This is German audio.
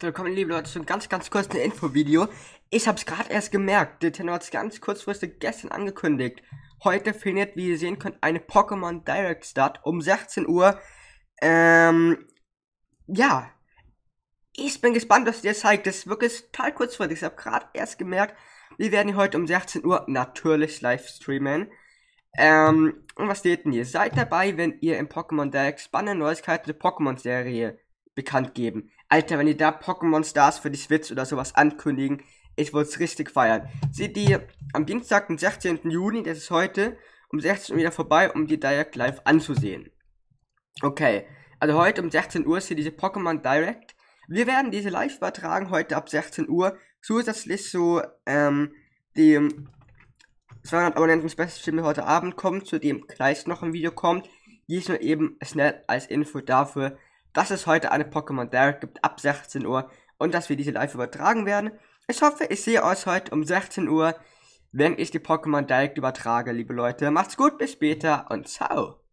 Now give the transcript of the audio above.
Willkommen, liebe Leute, zu einem ganz, ganz kurzen Infovideo. Ich habe es gerade erst gemerkt. Nintendo hat es ganz kurzfristig gestern angekündigt. Heute findet, wie ihr sehen könnt, eine Pokémon Direct statt um 16 Uhr. Ähm, ja. Ich bin gespannt, was ihr zeigt. Das ist wirklich total kurzfristig. Ich habe gerade erst gemerkt, wir werden heute um 16 Uhr natürlich live streamen. Ähm, und was steht denn hier? Seid dabei, wenn ihr im Pokémon Direct spannende Neuigkeiten der Pokémon-Serie bekannt geben. Alter, wenn die da Pokémon Stars für die Switch oder sowas ankündigen, ich würde es richtig feiern. Seht ihr am Dienstag, den 16. Juni, das ist heute, um 16 Uhr wieder vorbei, um die Direct live anzusehen. Okay, also heute um 16 Uhr ist hier diese Pokémon Direct. Wir werden diese live übertragen heute ab 16 Uhr. Zusätzlich so ähm, dem 200 Abonnenten Special heute Abend kommt, zu dem gleich noch ein Video kommt. Dies nur eben schnell als Info dafür, dass es heute eine Pokémon Direct gibt ab 16 Uhr und dass wir diese live übertragen werden. Ich hoffe, ich sehe euch heute um 16 Uhr, wenn ich die Pokémon Direct übertrage, liebe Leute. Macht's gut, bis später und ciao.